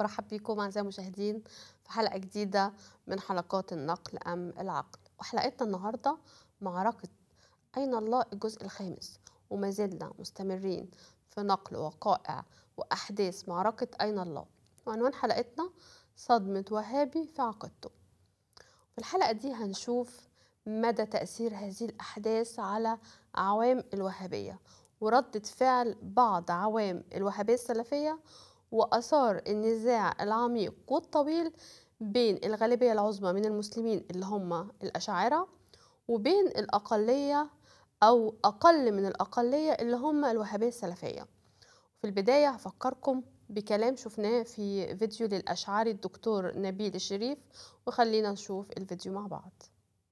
برحب بيكم اعزائي المشاهدين في حلقه جديده من حلقات النقل ام العقل وحلقتنا النهارده معركه اين الله الجزء الخامس وما زلنا مستمرين في نقل وقائع واحداث معركه اين الله وعنوان حلقتنا صدمه وهابي في عقيدته في الحلقه دي هنشوف مدى تاثير هذه الاحداث على عوام الوهابيه وردة فعل بعض عوام الوهابية السلفية وأثار النزاع العميق والطويل بين الغالبية العظمى من المسلمين اللي هم الأشاعرة وبين الأقلية أو أقل من الأقلية اللي هم الوهابية السلفية في البداية هفكركم بكلام شفناه في فيديو للأشعار الدكتور نبيل الشريف وخلينا نشوف الفيديو مع بعض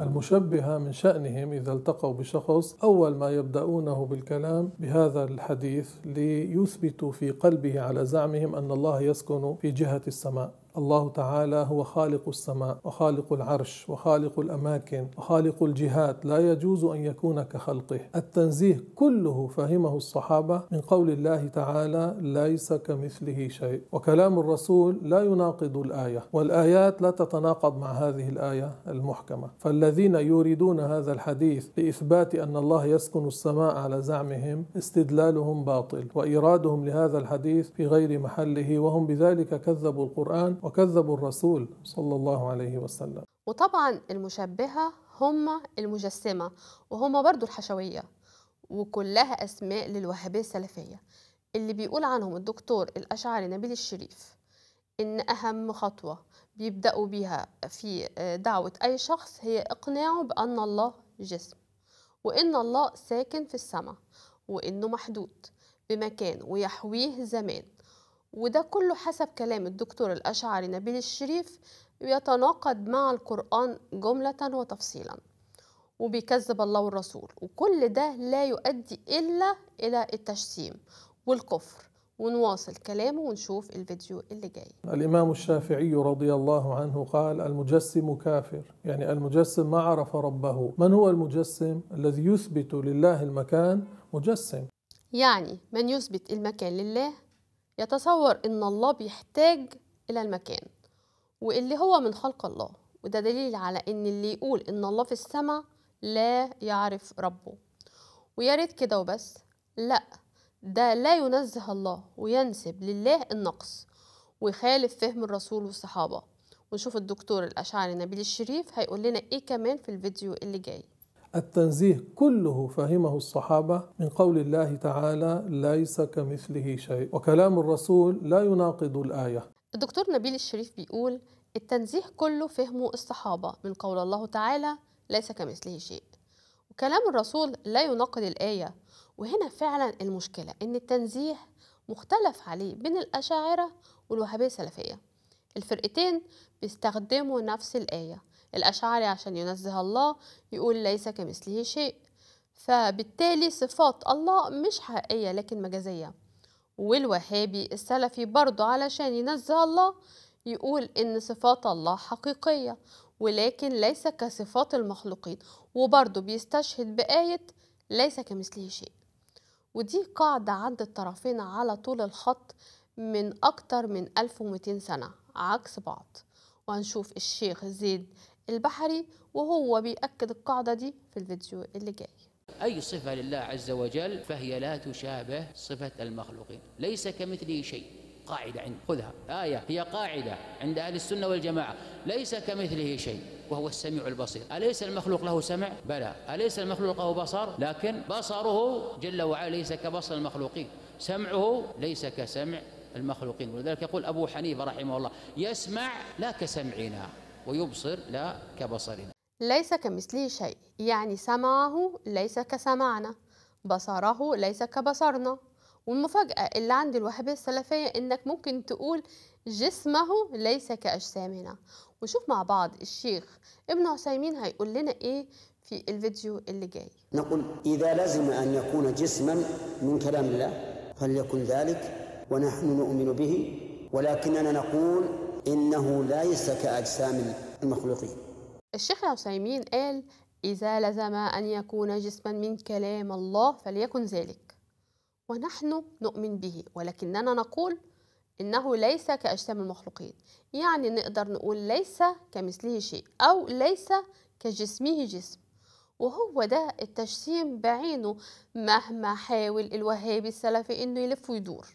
المشبهة من شأنهم إذا التقوا بشخص أول ما يبدأونه بالكلام بهذا الحديث ليثبتوا في قلبه على زعمهم أن الله يسكن في جهة السماء الله تعالى هو خالق السماء وخالق العرش وخالق الأماكن وخالق الجهات لا يجوز أن يكون كخلقه التنزيه كله فهمه الصحابة من قول الله تعالى ليس كمثله شيء وكلام الرسول لا يناقض الآية والآيات لا تتناقض مع هذه الآية المحكمة فالذين يريدون هذا الحديث لإثبات أن الله يسكن السماء على زعمهم استدلالهم باطل وإيرادهم لهذا الحديث في غير محله وهم بذلك كذبوا القرآن وكذبوا الرسول صلى الله عليه وسلم وطبعا المشبهة هم المجسمة وهم برضو الحشوية وكلها أسماء للوهابية السلفية اللي بيقول عنهم الدكتور الأشعري نبيل الشريف إن أهم خطوة بيبدأوا بيها في آه، دعوة أي شخص هي إقناعه بأن الله جسم وإن الله ساكن في السماء وإنه محدود بمكان ويحويه زمان وده كله حسب كلام الدكتور الأشعري نبيل الشريف يتناقض مع القرآن جملة وتفصيلا وبيكذب الله والرسول وكل ده لا يؤدي إلا إلى التشتيم والكفر ونواصل كلامه ونشوف الفيديو اللي جاي الإمام الشافعي رضي الله عنه قال المجسم كافر يعني المجسم ما عرف ربه من هو المجسم الذي يثبت لله المكان مجسم يعني من يثبت المكان لله يتصور ان الله بيحتاج الى المكان واللي هو من خلق الله وده دليل على ان اللي يقول ان الله في السماء لا يعرف ربه وياريت كده وبس لا ده لا ينزه الله وينسب لله النقص ويخالف فهم الرسول والصحابه ونشوف الدكتور الاشعري نبيل الشريف هيقول لنا ايه كمان في الفيديو اللي جاي التنزيه كله فهمه الصحابة من قول الله تعالى ليس كمثله شيء وكلام الرسول لا يناقض الآية الدكتور نبيل الشريف بيقول التنزيه كله فهمه الصحابة من قول الله تعالى ليس كمثله شيء وكلام الرسول لا يناقض الآية وهنا فعلا المشكلة إن التنزيه مختلف عليه بين الأشاعرة والوهابية السلفية الفرقتين بيستخدموا نفس الآية الأشعري عشان ينزه الله يقول ليس كمثله شيء فبالتالي صفات الله مش حقيقية لكن مجازية والوهابي السلفي برضو علشان ينزه الله يقول إن صفات الله حقيقية ولكن ليس كصفات المخلوقين وبرضو بيستشهد بآية ليس كمثله شيء ودي قاعدة عند الطرفين على طول الخط من أكتر من 1200 سنة عكس بعض وهنشوف الشيخ زيد البحري وهو بيأكد القاعدة دي في الفيديو اللي جاي أي صفة لله عز وجل فهي لا تشابه صفة المخلوقين ليس كمثله شيء قاعدة عند خذها آية هي قاعدة عند أهل السنة والجماعة ليس كمثله شيء وهو السميع البصير أليس المخلوق له سمع؟ بلى أليس المخلوق له بصر؟ لكن بصره جل وعلا ليس كبصر المخلوقين سمعه ليس كسمع المخلوقين ولذلك يقول أبو حنيفة رحمه الله يسمع لا كسمعنا ويبصر لا كبصرنا ليس كمثله شيء يعني سمعه ليس كسمعنا بصره ليس كبصرنا والمفاجأة اللي عند الوهابية السلفية إنك ممكن تقول جسمه ليس كأجسامنا وشوف مع بعض الشيخ ابن عثيمين هيقول لنا إيه في الفيديو اللي جاي نقول إذا لزم أن يكون جسما من كلام الله فليكن ذلك ونحن نؤمن به ولكننا نقول إنه ليس كأجسام المخلوقين الشيخ العثيمين قال إذا لزم أن يكون جسما من كلام الله فليكن ذلك ونحن نؤمن به ولكننا نقول إنه ليس كأجسام المخلوقين يعني نقدر نقول ليس كمثله شيء أو ليس كجسمه جسم وهو ده التجسيم بعينه مهما حاول الوهابي السلفي إنه يلف ويدور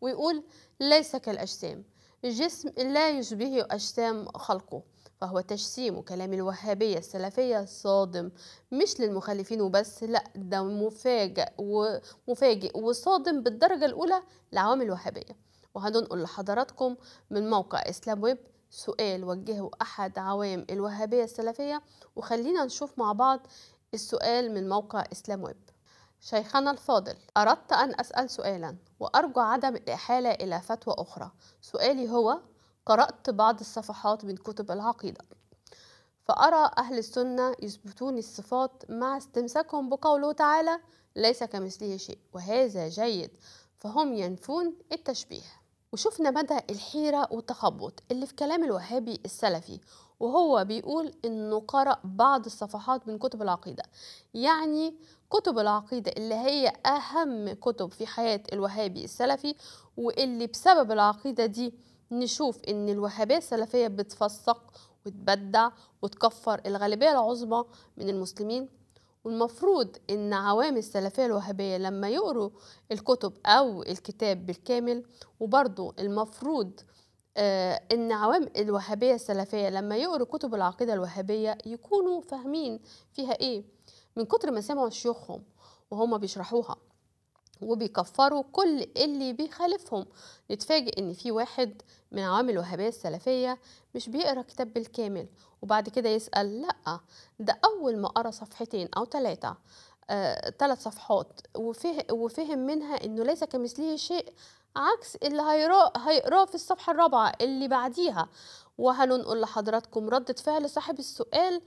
ويقول ليس كالأجسام الجسم لا يشبه أجسام خلقه فهو تجسيم وكلام الوهابية السلفية صادم مش للمخالفين وبس لا ده مفاجئ ومفاجئ وصادم بالدرجة الأولى لعوامل الوهابية وهننقل لحضراتكم من موقع إسلام ويب سؤال وجهه أحد عوام الوهابية السلفية وخلينا نشوف مع بعض السؤال من موقع إسلام ويب شيخنا الفاضل أردت أن أسأل سؤالا وأرجو عدم الإحالة إلى فتوى أخرى سؤالي هو قرأت بعض الصفحات من كتب العقيدة فأرى أهل السنة يثبتون الصفات مع استمساكهم بقوله تعالى ليس كمثله شيء وهذا جيد فهم ينفون التشبيه وشفنا مدى الحيرة والتخبط اللي في كلام الوهابي السلفي وهو بيقول انه قرأ بعض الصفحات من كتب العقيدة يعني كتب العقيدة اللي هي أهم كتب في حياة الوهابي السلفي واللي بسبب العقيدة دي نشوف إن الوهابية السلفية بتفسق وتبدع وتكفر الغالبية العظمى من المسلمين والمفروض ان عوام السلفيه الوهابيه لما يقروا الكتب او الكتاب بالكامل وبرضو المفروض آه، ان عوام الوهابيه السلفيه لما يقروا كتب العقيده الوهابيه يكونوا فاهمين فيها ايه من كتر ما سمعوا شيوخهم وهم بيشرحوها وبيكفروا كل اللي بيخالفهم نتفاجئ ان في واحد من عوامل الوهابيه السلفيه مش بيقرا كتاب بالكامل وبعد كده يسال لا ده اول ما قرا صفحتين او ثلاثه ثلاث آه، صفحات وفهم منها انه ليس كمثله شيء عكس اللي هيقراه هيقراه في الصفحه الرابعه اللي بعديها وهننقل لحضراتكم ردة فعل صاحب السؤال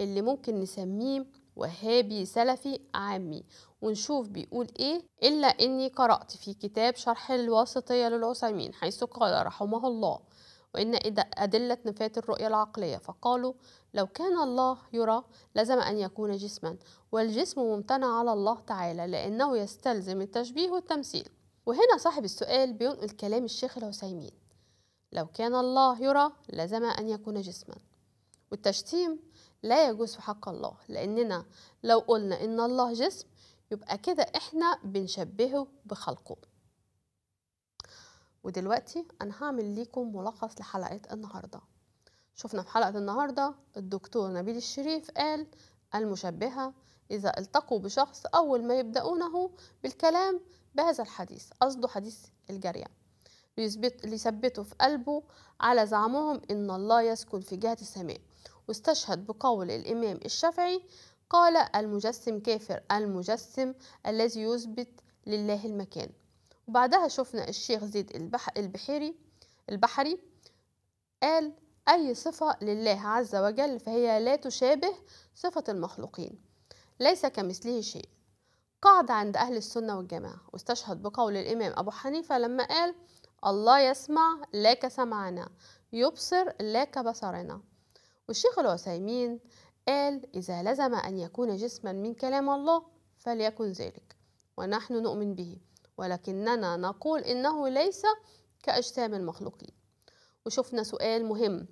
اللي ممكن نسميه وهابي سلفي عامي ونشوف بيقول ايه الا اني قرأت في كتاب شرح الواسطية للعثيمين حيث قال رحمه الله وإن أدلة نفات الرؤية العقلية فقالوا لو كان الله يرى لزم أن يكون جسما والجسم ممتنع على الله تعالى لأنه يستلزم التشبيه والتمثيل وهنا صاحب السؤال بينقل كلام الشيخ العثيمين لو كان الله يرى لزم أن يكون جسما والتشتيم لا يجوز في حق الله لأننا لو قلنا إن الله جسم يبقى كده إحنا بنشبهه بخلقه ودلوقتي أنا هعمل لكم ملخص لحلقة النهاردة شفنا في حلقة النهاردة الدكتور نبيل الشريف قال المشبهة إذا التقوا بشخص أول ما يبدأونه بالكلام بهذا الحديث قصده حديث الجارية ليثبتوا في قلبه على زعمهم إن الله يسكن في جهة السماء واستشهد بقول الإمام الشافعي قال المجسم كافر المجسم الذي يثبت لله المكان وبعدها شفنا الشيخ زيد البح البحيري البحري قال أي صفة لله عز وجل فهي لا تشابه صفة المخلوقين ليس كمثله شيء قعد عند أهل السنة والجماعة واستشهد بقول الإمام أبو حنيفة لما قال الله يسمع لا كسمعنا يبصر لا كبصرنا والشيخ العثيمين قال إذا لزم أن يكون جسما من كلام الله فليكن ذلك ونحن نؤمن به ولكننا نقول إنه ليس كأجسام المخلوقين وشفنا سؤال مهم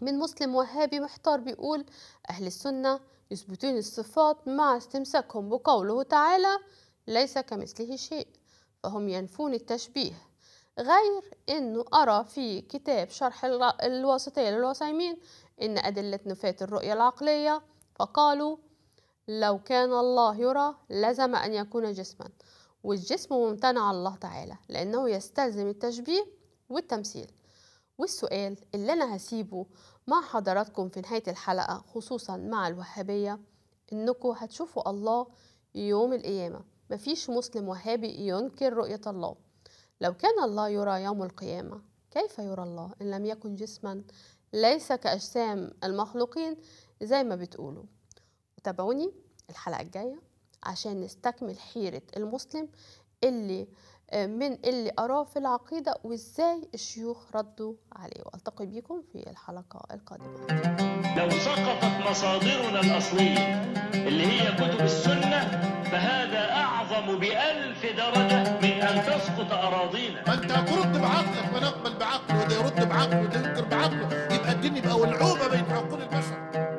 من مسلم وهابي محتار بيقول أهل السنة يثبتون الصفات مع استمساكهم بقوله تعالى ليس كمثله شيء فهم ينفون التشبيه غير أنه أرى في كتاب شرح الواسطية للوسيمين إن أدلة نفاة الرؤية العقلية فقالوا لو كان الله يرى لزم أن يكون جسما والجسم ممتنع على الله تعالى لأنه يستلزم التشبيه والتمثيل والسؤال اللي أنا هسيبه مع حضراتكم في نهاية الحلقة خصوصا مع الوهابية إنكم هتشوفوا الله يوم القيامة مفيش مسلم وهابي ينكر رؤية الله لو كان الله يرى يوم القيامة كيف يرى الله إن لم يكن جسما ليس كأجسام المخلوقين زي ما بتقولوا وتابعوني الحلقة الجاية عشان نستكمل حيرة المسلم اللي من اللي أراه في العقيدة وإزاي الشيوخ ردوا عليه وألتقي بكم في الحلقة القادمة لو سقطت مصادرنا الأصلية اللي هي كتب السنة فهذا أعظم بألف درجة من أن تسقط أراضينا ما أنت هترد بعقلك ونقبل بعقله وده يرد بعقله وده ينكر بعقله يبقى الدين يبقى ولعوبة بين عقول البشر